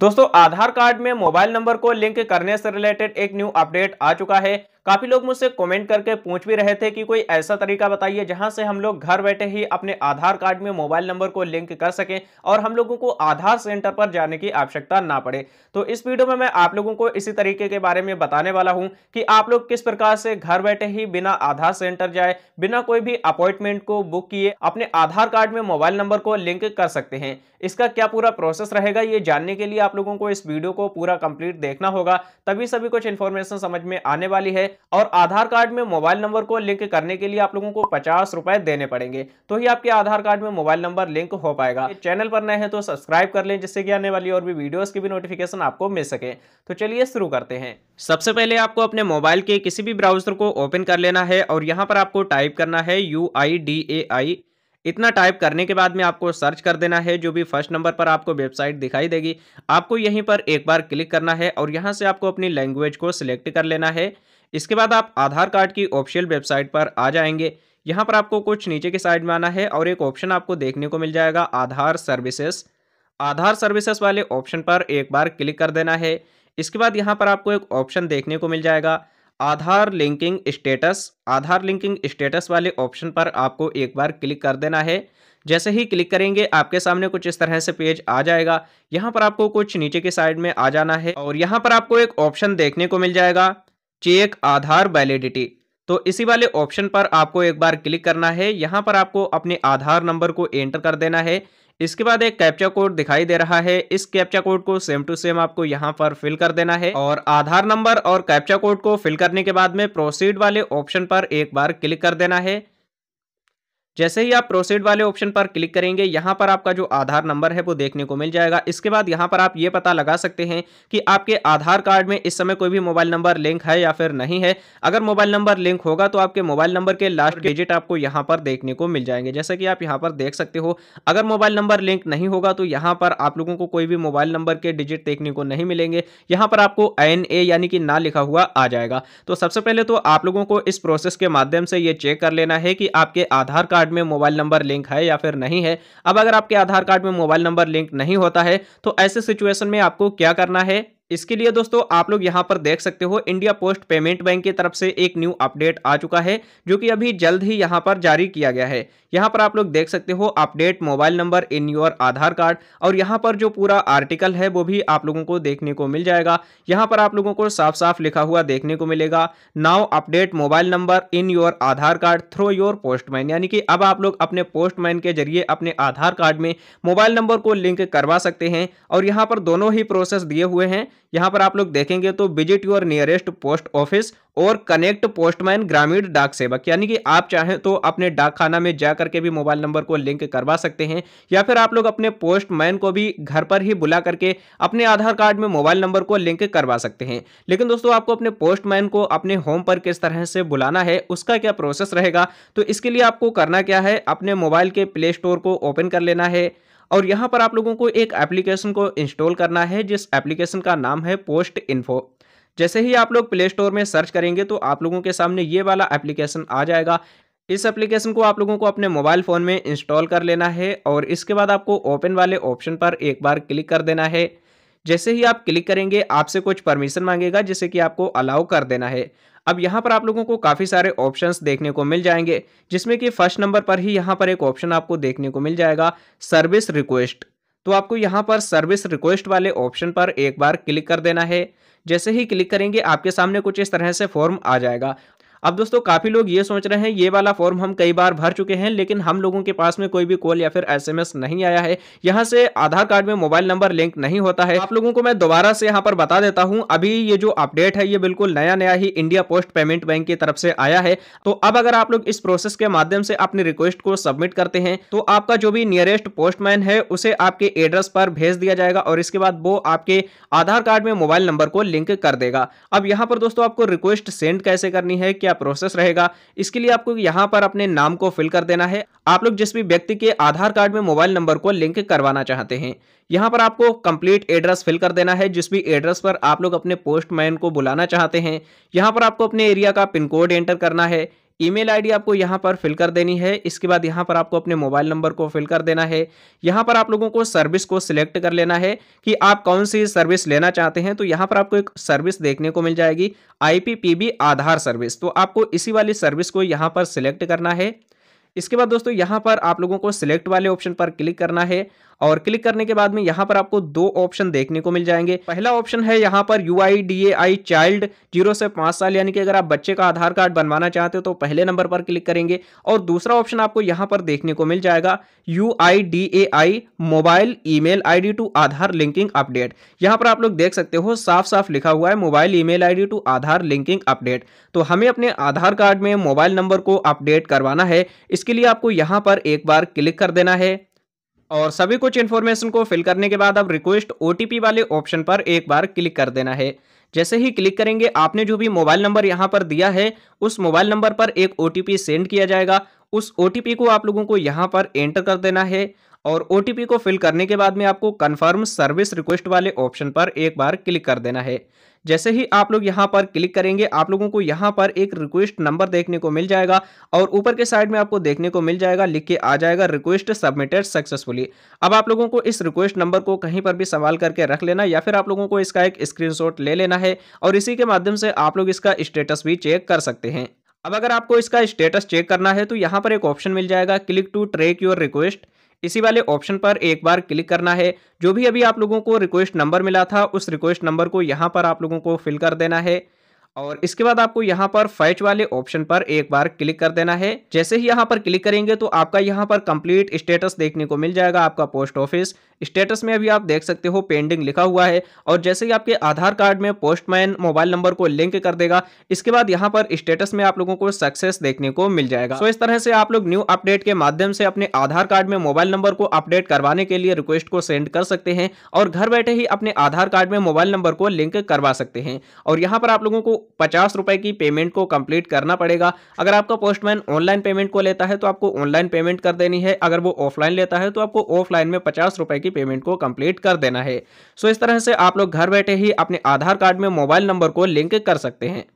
दोस्तों आधार कार्ड में mobile number को लिंक करने से रिलेटेड एक न्यू अपडेट आ चुका है काफ़ी लोग मुझसे कमेंट करके पूछ भी रहे थे कि कोई ऐसा तरीका बताइए जहां से हम लोग घर बैठे ही अपने आधार कार्ड में मोबाइल नंबर को लिंक कर सकें और हम लोगों को आधार सेंटर पर जाने की आवश्यकता ना पड़े तो इस वीडियो में मैं आप लोगों को इसी तरीके के बारे में बताने वाला हूँ कि आप लोग किस प्रकार से घर बैठे ही बिना आधार सेंटर जाए बिना कोई भी अपॉइंटमेंट को बुक किए अपने आधार कार्ड में मोबाइल नंबर को लिंक कर सकते हैं इसका क्या पूरा प्रोसेस रहेगा ये जानने के लिए आप लोगों को इस वीडियो को पूरा कंप्लीट देखना होगा तभी सभी कुछ इन्फॉर्मेशन समझ में आने वाली है और आधार कार्ड में मोबाइल नंबर को लिंक करने के लिए आप लोगों को पचास रुपए देने पड़ेंगे तो ही आपके आधार कार्ड में मोबाइल नंबर लिंक हो पाएगा चैनल पर नए हैं तो सब्सक्राइब कर लें जिससे कि आने वाली और भी वीडियोस की भी नोटिफिकेशन आपको मिल सके तो चलिए शुरू करते हैं सबसे पहले आपको अपने मोबाइल के किसी भी ब्राउजर को ओपन कर लेना है और यहाँ पर आपको टाइप करना है यू आई डी ए आई इतना टाइप करने के बाद में आपको सर्च कर देना है जो भी फर्स्ट नंबर पर आपको वेबसाइट दिखाई देगी आपको यहीं पर एक बार क्लिक करना है और यहां से आपको अपनी लैंग्वेज को सिलेक्ट कर लेना है इसके बाद आप आधार कार्ड की ऑफिशियल वेबसाइट पर आ जाएंगे यहाँ पर आपको कुछ नीचे के साइड में आना है और एक ऑप्शन आपको देखने को मिल जाएगा आधार सर्विसेस आधार सर्विसेस वाले ऑप्शन पर एक बार क्लिक कर देना है इसके बाद यहाँ पर आपको एक ऑप्शन देखने को मिल जाएगा Aadhaar linking status Aadhaar linking status वाले ऑप्शन पर आपको एक बार क्लिक कर देना है जैसे ही क्लिक करेंगे आपके सामने कुछ इस तरह से पेज आ जाएगा यहाँ पर आपको कुछ नीचे के साइड में आ जाना है और यहाँ पर आपको एक ऑप्शन देखने को मिल जाएगा चेक आधार वैलिडिटी तो इसी वाले ऑप्शन पर आपको एक बार क्लिक करना है यहाँ पर आपको अपने आधार नंबर को एंटर कर देना है इसके बाद एक कैप्चा कोड दिखाई दे रहा है इस कैप्चा कोड को सेम टू सेम आपको यहाँ पर फिल कर देना है और आधार नंबर और कैप्चा कोड को फिल करने के बाद में प्रोसीड वाले ऑप्शन पर एक बार क्लिक कर देना है जैसे ही आप प्रोसीड वाले ऑप्शन पर क्लिक करेंगे यहाँ पर आपका जो आधार नंबर है वो देखने को मिल जाएगा इसके बाद यहाँ पर आप ये पता लगा सकते हैं कि आपके आधार कार्ड में इस समय कोई भी मोबाइल नंबर लिंक है या फिर नहीं है अगर मोबाइल नंबर लिंक होगा तो आपके मोबाइल नंबर के लास्ट डिजिट आपको यहाँ पर देखने को मिल जाएंगे जैसे कि आप यहाँ पर देख सकते हो अगर मोबाइल नंबर लिंक नहीं होगा तो यहाँ पर आप लोगों को कोई भी मोबाइल नंबर के डिजिट देखने को नहीं मिलेंगे यहाँ पर आपको एन यानी कि ना लिखा हुआ आ जाएगा तो सबसे पहले तो आप लोगों को इस प्रोसेस के माध्यम से ये चेक कर लेना है कि आपके आधार कार्ड कार्ड में मोबाइल नंबर लिंक है या फिर नहीं है अब अगर आपके आधार कार्ड में मोबाइल नंबर लिंक नहीं होता है तो ऐसे सिचुएशन में आपको क्या करना है इसके लिए दोस्तों आप लोग यहाँ पर देख सकते हो इंडिया पोस्ट पेमेंट बैंक की तरफ से एक न्यू अपडेट आ चुका है जो कि अभी जल्द ही यहाँ पर जारी किया गया है यहाँ पर आप लोग देख सकते हो update mobile number in your Aadhaar card और यहाँ पर जो पूरा आर्टिकल है वो भी आप लोगों को देखने को मिल जाएगा यहाँ पर आप लोगों को साफ साफ लिखा हुआ देखने को मिलेगा now update mobile number in your Aadhaar card through your postman यानी कि अब आप लोग अपने पोस्टमैन के जरिए अपने आधार कार्ड में मोबाइल नंबर को लिंक करवा सकते हैं और यहाँ पर दोनों ही प्रोसेस दिए हुए हैं यहाँ पर आप लोग देखेंगे तो visit your nearest post office और कनेक्ट पोस्टमैन ग्रामीण डाक सेवक यानी कि आप चाहें तो अपने डाक खाना में जा करके भी मोबाइल नंबर को लिंक करवा सकते हैं या फिर आप लोग अपने पोस्टमैन को भी घर पर ही बुला करके अपने आधार कार्ड में मोबाइल नंबर को लिंक करवा सकते हैं लेकिन दोस्तों आपको अपने पोस्टमैन को अपने होम पर किस तरह से बुलाना है उसका क्या प्रोसेस रहेगा तो इसके लिए आपको करना क्या है अपने मोबाइल के प्ले स्टोर को ओपन कर लेना है और यहाँ पर आप लोगों को एक एप्लीकेशन को इंस्टॉल करना है जिस एप्लीकेशन का नाम है पोस्ट इन्फो जैसे ही आप लोग प्ले स्टोर में सर्च करेंगे तो आप लोगों के सामने ये वाला एप्लीकेशन आ जाएगा इस एप्लीकेशन को आप लोगों को अपने मोबाइल फ़ोन में इंस्टॉल कर लेना है और इसके बाद आपको ओपन वाले ऑप्शन पर एक बार क्लिक कर देना है जैसे ही आप क्लिक करेंगे आपसे कुछ परमिशन मांगेगा जिसे कि आपको अलाउ कर देना है अब यहाँ पर आप लोगों को काफ़ी सारे ऑप्शंस देखने को मिल जाएंगे जिसमें कि फर्स्ट नंबर पर ही यहाँ पर एक ऑप्शन आपको देखने को मिल जाएगा सर्विस रिक्वेस्ट तो आपको यहाँ पर सर्विस रिक्वेस्ट वाले ऑप्शन पर एक बार क्लिक कर देना है जैसे ही क्लिक करेंगे आपके सामने कुछ इस तरह से फॉर्म आ जाएगा अब दोस्तों काफ़ी लोग ये सोच रहे हैं ये वाला फॉर्म हम कई बार भर चुके हैं लेकिन हम लोगों के पास में कोई भी कॉल या फिर एसएमएस नहीं आया है यहाँ से आधार कार्ड में मोबाइल नंबर लिंक नहीं होता है आप लोगों को मैं दोबारा से यहाँ पर बता देता हूँ अभी ये जो अपडेट है ये बिल्कुल नया नया ही इंडिया पोस्ट पेमेंट बैंक की तरफ से आया है तो अब अगर आप लोग इस प्रोसेस के माध्यम से अपनी रिक्वेस्ट को सबमिट करते हैं तो आपका जो भी नियरेस्ट पोस्टमैन है उसे आपके एड्रेस पर भेज दिया जाएगा और इसके बाद वो आपके आधार कार्ड में मोबाइल नंबर को लिंक कर देगा अब यहाँ पर दोस्तों आपको रिक्वेस्ट सेंड कैसे करनी है क्या प्रोसेस रहेगा इसके लिए आपको यहाँ पर अपने नाम को फिल कर देना है आप लोग जिस भी व्यक्ति के आधार कार्ड में मोबाइल नंबर को लिंक करवाना चाहते हैं यहाँ पर आपको कंप्लीट एड्रेस फिल कर देना है जिस भी एड्रेस पर आप लोग अपने पोस्टमैन को बुलाना चाहते हैं यहाँ पर आपको अपने एरिया का पिन कोड एंटर करना है ईमेल आईडी आपको यहां पर फिल कर देनी है इसके बाद यहां पर आपको अपने मोबाइल नंबर को फिल कर देना है यहां पर आप लोगों को सर्विस को सिलेक्ट कर लेना है कि आप कौन सी सर्विस लेना चाहते हैं तो यहां पर आपको एक सर्विस देखने को मिल जाएगी आईपीपीबी आधार सर्विस तो आपको इसी वाली सर्विस को यहाँ पर सिलेक्ट करना है इसके बाद दोस्तों यहाँ पर आप लोगों को सिलेक्ट वाले ऑप्शन पर क्लिक करना है और क्लिक करने के बाद में यहाँ पर आपको दो ऑप्शन देखने को मिल जाएंगे पहला ऑप्शन है यहाँ पर यू आई चाइल्ड जीरो से पांच साल यानी कि अगर आप बच्चे का आधार कार्ड बनवाना चाहते हो तो पहले नंबर पर क्लिक करेंगे और दूसरा ऑप्शन आपको यहाँ पर देखने को मिल जाएगा U I mobile I D to Aadhaar linking update यहाँ पर आप लोग देख सकते हो साफ साफ लिखा हुआ है mobile I D to Aadhaar linking update तो हमें अपने आधार कार्ड में मोबाइल नंबर को अपडेट करवाना है इसके लिए आपको यहाँ पर एक बार क्लिक कर देना है और सभी कुछ इन्फॉर्मेशन को फिल करने के बाद अब रिक्वेस्ट ओ वाले ऑप्शन पर एक बार क्लिक कर देना है जैसे ही क्लिक करेंगे आपने जो भी मोबाइल नंबर यहाँ पर दिया है उस मोबाइल नंबर पर एक ओ सेंड किया जाएगा उस ओ को आप लोगों को यहाँ पर एंटर कर देना है और ओ को फिल करने के बाद में आपको कन्फर्म सर्विस रिक्वेस्ट वाले ऑप्शन पर एक बार क्लिक कर देना है जैसे ही आप लोग यहाँ पर क्लिक करेंगे आप लोगों को यहाँ पर एक रिक्वेस्ट नंबर देखने को मिल जाएगा और ऊपर के साइड में आपको देखने को मिल जाएगा लिख के आ जाएगा रिक्वेस्ट सबमिटेड सक्सेसफुली अब आप लोगों को इस रिक्वेस्ट नंबर को कहीं पर भी संभाल करके रख लेना या फिर आप लोगों को इसका एक स्क्रीनशॉट ले लेना है और इसी के माध्यम से आप लोग इसका स्टेटस भी चेक कर सकते हैं अब अगर आपको इसका स्टेटस चेक करना है तो यहाँ पर एक ऑप्शन मिल जाएगा click to track your request इसी वाले ऑप्शन पर एक बार क्लिक करना है जो भी अभी आप लोगों को रिक्वेस्ट नंबर मिला था उस रिक्वेस्ट नंबर को यहाँ पर आप लोगों को फिल कर देना है और इसके बाद आपको यहाँ पर फैच वाले ऑप्शन पर एक बार क्लिक कर देना है जैसे ही यहाँ पर क्लिक करेंगे तो आपका यहाँ पर कंप्लीट स्टेटस देखने को मिल जाएगा आपका पोस्ट ऑफिस स्टेटस में अभी आप देख सकते हो पेंडिंग लिखा हुआ है और जैसे ही आपके आधार कार्ड में पोस्टमैन मोबाइल नंबर को लिंक कर देगा इसके बाद यहाँ पर स्टेटस में आप लोगों को सक्सेस देखने को मिल जाएगा तो इस तरह से आप लोग न्यू अपडेट के माध्यम से अपने आधार कार्ड में मोबाइल नंबर को अपडेट करवाने के लिए रिक्वेस्ट को सेंड कर सकते हैं और घर बैठे ही अपने आधार कार्ड में मोबाइल नंबर को लिंक करवा सकते हैं और यहाँ पर आप लोगों को पचास रुपए की पेमेंट को कम्प्लीट करना पड़ेगा अगर आपका पोस्टमैन ऑनलाइन पेमेंट को लेता है तो आपको ऑनलाइन पेमेंट कर देनी है अगर वो ऑफलाइन लेता है तो आपको ऑफलाइन में पचास रुपए की पेमेंट को कंप्लीट कर देना है सो इस तरह से आप लोग घर बैठे ही अपने आधार कार्ड में मोबाइल नंबर को लिंक कर सकते हैं